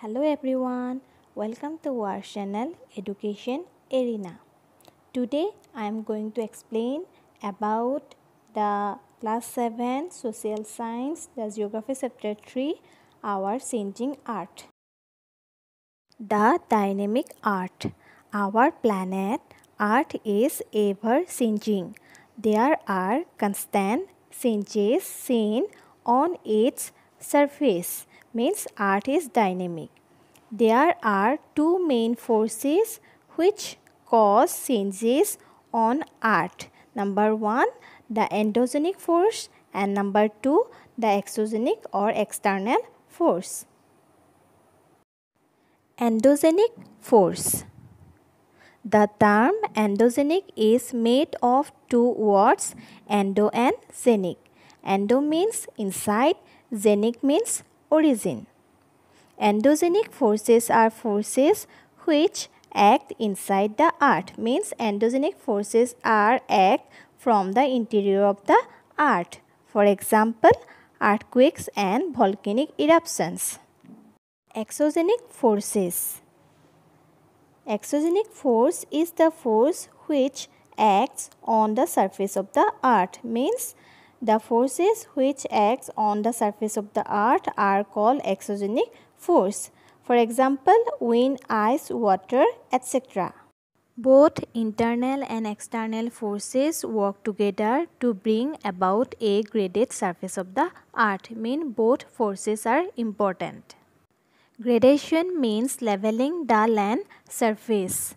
Hello everyone, welcome to our channel Education Arena. Today I am going to explain about the class 7 social science, the geography chapter 3, our changing art. The dynamic art. Our planet art is ever changing. There are constant changes seen on its surface means art is dynamic. There are two main forces which cause changes on art. Number one, the endogenic force and number two, the exogenic or external force. Endogenic force. The term endogenic is made of two words endo and genic. Endo means inside, genic means origin. Endogenic forces are forces which act inside the earth means endogenic forces are act from the interior of the earth. For example, earthquakes and volcanic eruptions. Exogenic forces Exogenic force is the force which acts on the surface of the earth means the forces which acts on the surface of the earth are called exogenic force. For example, wind, ice, water, etc. Both internal and external forces work together to bring about a graded surface of the earth. Mean both forces are important. Gradation means leveling the land surface.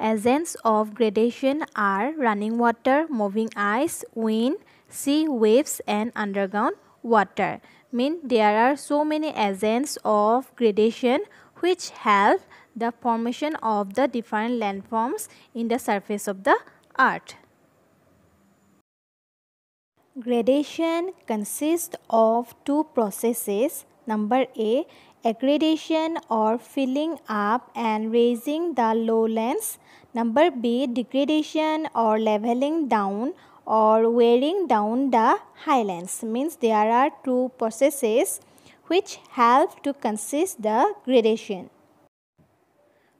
Agents of gradation are running water, moving ice, wind, sea waves and underground water. Mean there are so many agents of gradation which help the formation of the different landforms in the surface of the earth. Gradation consists of two processes. Number A, aggradation or filling up and raising the lowlands. Number B, degradation or leveling down or wearing down the highlands means there are two processes which help to consist the gradation.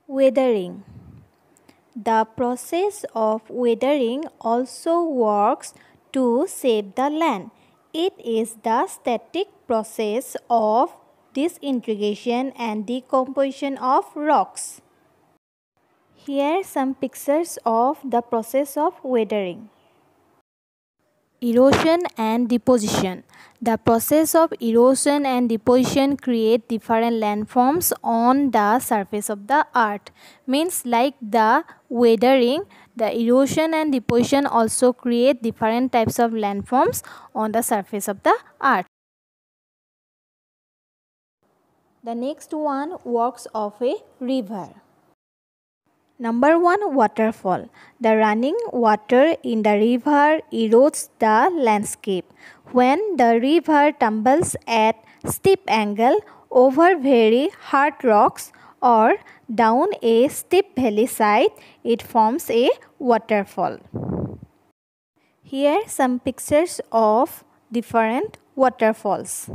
Weathering The process of weathering also works to shape the land. It is the static process of disintegration and decomposition of rocks. Here some pictures of the process of weathering. Erosion and deposition. The process of erosion and deposition create different landforms on the surface of the earth. Means like the weathering, the erosion and deposition also create different types of landforms on the surface of the earth. The next one works of a river. Number one, waterfall. The running water in the river erodes the landscape. When the river tumbles at steep angle over very hard rocks or down a steep valley side, it forms a waterfall. Here some pictures of different waterfalls.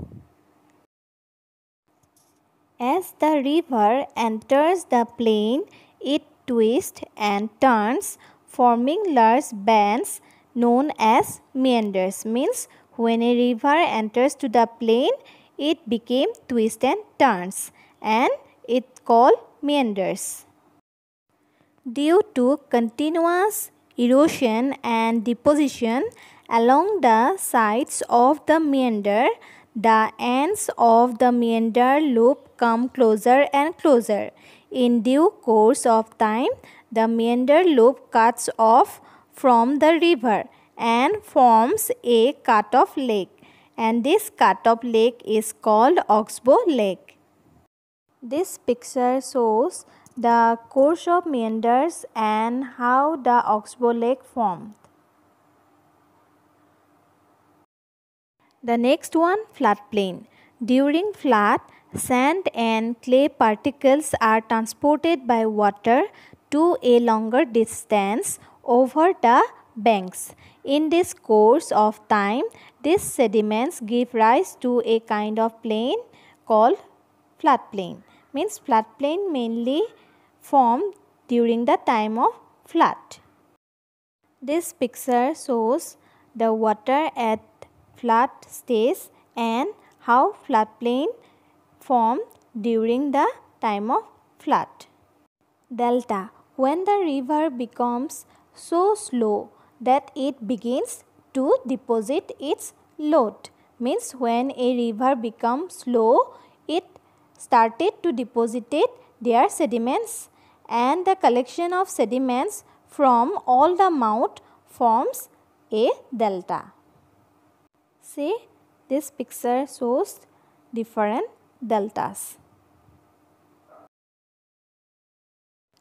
As the river enters the plain, it twists and turns forming large bands known as meanders means when a river enters to the plain it became twists and turns and it called meanders. Due to continuous erosion and deposition along the sides of the meander, the ends of the meander loop come closer and closer. In due course of time, the meander loop cuts off from the river and forms a cut-off lake and this cut-off lake is called Oxbow Lake. This picture shows the course of meanders and how the Oxbow Lake formed. The next one, floodplain. During flood, Sand and clay particles are transported by water to a longer distance over the banks. In this course of time, these sediments give rise to a kind of plain called floodplain. Means floodplain mainly formed during the time of flood. This picture shows the water at flood stage and how floodplain formed during the time of flood. Delta When the river becomes so slow that it begins to deposit its load means when a river becomes slow it started to deposit their sediments and the collection of sediments from all the mouth forms a delta. See this picture shows different deltas.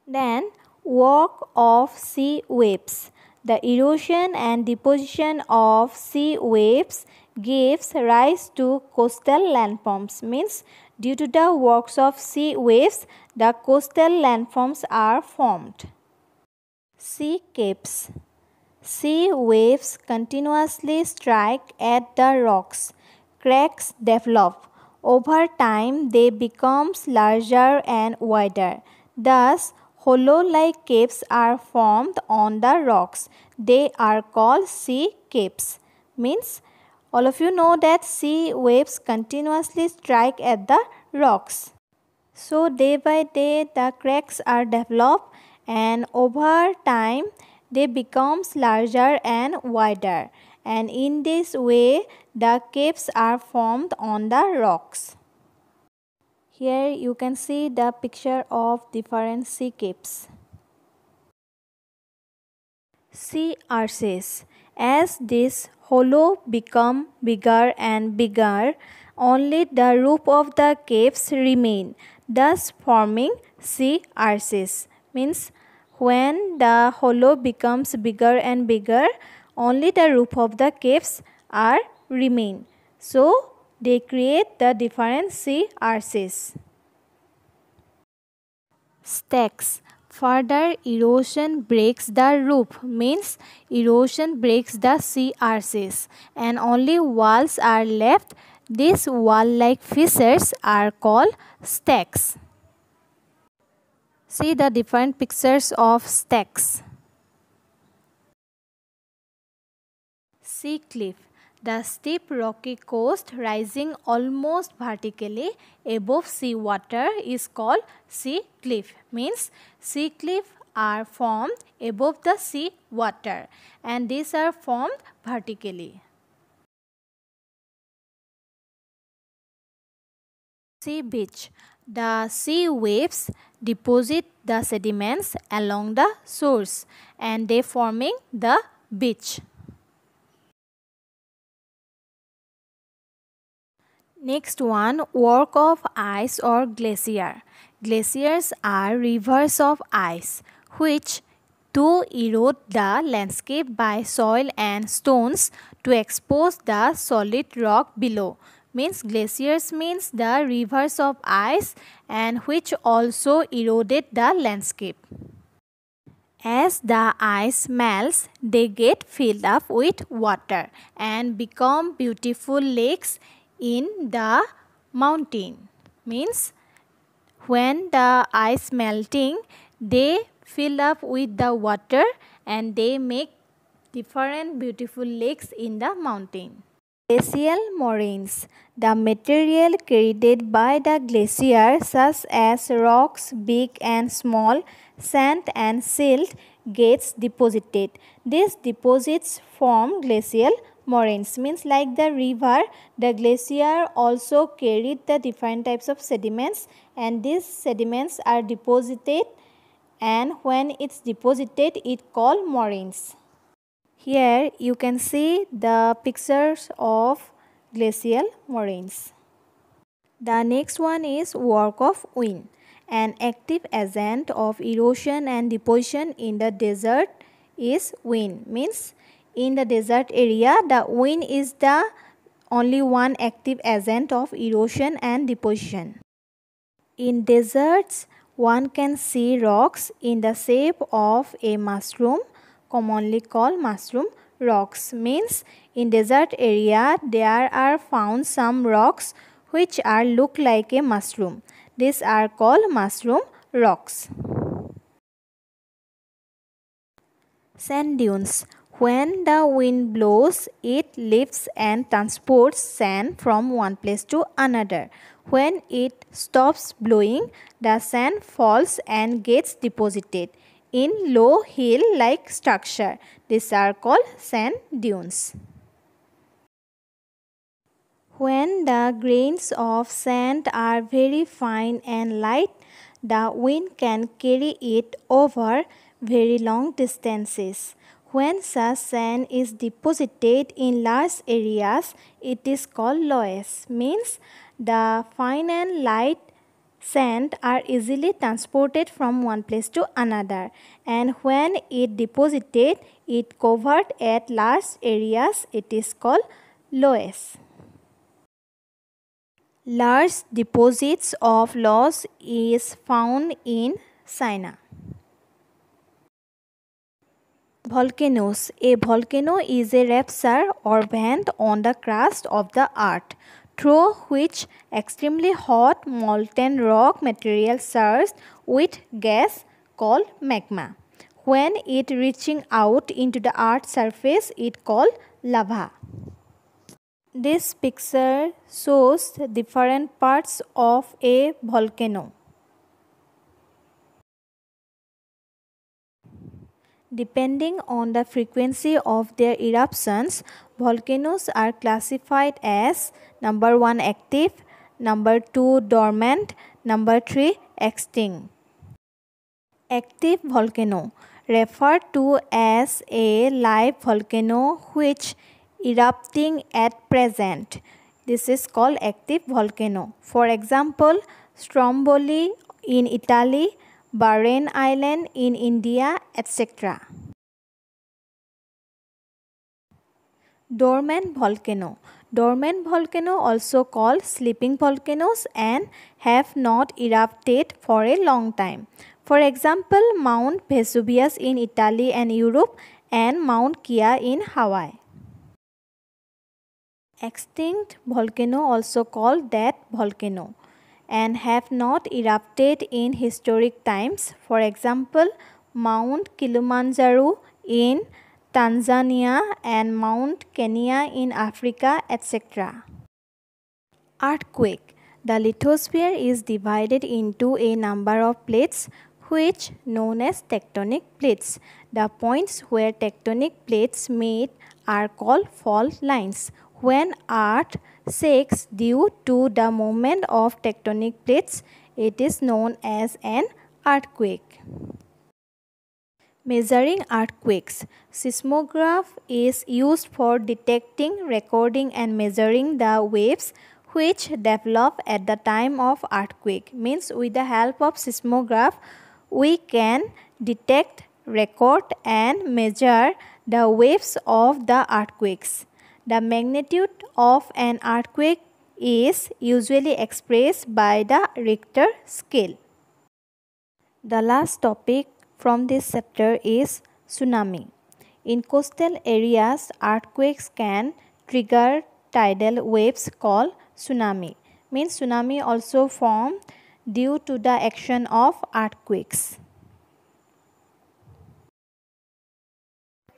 Then walk of sea waves. The erosion and deposition of sea waves gives rise to coastal landforms means due to the works of sea waves the coastal landforms are formed. Sea capes Sea waves continuously strike at the rocks. Cracks develop over time, they become larger and wider. Thus, hollow-like caves are formed on the rocks. They are called sea caves. Means, all of you know that sea waves continuously strike at the rocks. So, day by day, the cracks are developed and over time, they becomes larger and wider and in this way the caves are formed on the rocks. Here you can see the picture of different sea caves. Sea arches. As this hollow become bigger and bigger, only the roof of the caves remain, thus forming sea arches. Means when the hollow becomes bigger and bigger, only the roof of the caves are remain. So they create the different sea arches. Stacks. Further erosion breaks the roof means erosion breaks the sea arches and only walls are left. These wall-like fissures are called stacks. See the different pictures of stacks. sea cliff, the steep rocky coast rising almost vertically above sea water is called sea cliff, means sea cliff are formed above the sea water and these are formed vertically. Sea beach. The sea waves deposit the sediments along the shores and they forming the beach. Next one, work of ice or glacier. Glaciers are rivers of ice which do erode the landscape by soil and stones to expose the solid rock below. Means glaciers means the rivers of ice and which also eroded the landscape. As the ice melts, they get filled up with water and become beautiful lakes in the mountain means when the ice melting they fill up with the water and they make different beautiful lakes in the mountain. Glacial moraines. The material created by the glacier such as rocks, big and small, sand and silt gets deposited. These deposits form glacial moraines means like the river the glacier also carried the different types of sediments and these sediments are deposited and when it's deposited it called moraines. Here you can see the pictures of glacial moraines. The next one is work of wind, an active agent of erosion and deposition in the desert is wind means in the desert area the wind is the only one active agent of erosion and deposition in deserts one can see rocks in the shape of a mushroom commonly called mushroom rocks means in desert area there are found some rocks which are look like a mushroom these are called mushroom rocks sand dunes when the wind blows, it lifts and transports sand from one place to another. When it stops blowing, the sand falls and gets deposited in low hill like structure. These are called sand dunes. When the grains of sand are very fine and light, the wind can carry it over very long distances. When such sand is deposited in large areas, it is called loess, means the fine and light sand are easily transported from one place to another and when it deposited it covered at large areas it is called loess large deposits of loess is found in china Volcanoes. A volcano is a rupture or vent on the crust of the earth through which extremely hot molten rock material surges with gas called magma. When it reaching out into the earth surface, it called lava. This picture shows different parts of a volcano. Depending on the frequency of their eruptions, volcanoes are classified as number 1 active, number 2 dormant, number 3 extinct. Active volcano referred to as a live volcano which erupting at present. This is called active volcano. For example, Stromboli in Italy Barren Island in India etcetera dormant volcano dormant volcano also call sleeping volcanoes and have not erupted for a long time for example Mount Vesuvius in Italy and Europe and Mount Kea in Hawaii extinct volcano also call dead volcano and have not erupted in historic times. For example, Mount Kilimanjaro in Tanzania and Mount Kenya in Africa, etc. Earthquake The lithosphere is divided into a number of plates which known as tectonic plates. The points where tectonic plates meet are called fault lines when earth shakes due to the movement of tectonic plates, it is known as an earthquake. Measuring earthquakes. Seismograph is used for detecting, recording and measuring the waves which develop at the time of earthquake. Means with the help of seismograph, we can detect, record and measure the waves of the earthquakes. The magnitude of an earthquake is usually expressed by the Richter scale. The last topic from this chapter is tsunami. In coastal areas, earthquakes can trigger tidal waves called tsunami. Means tsunami also form due to the action of earthquakes.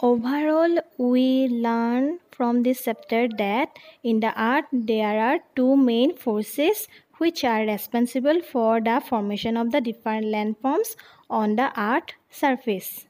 Overall, we learn from this chapter that in the earth there are two main forces which are responsible for the formation of the different landforms on the earth surface.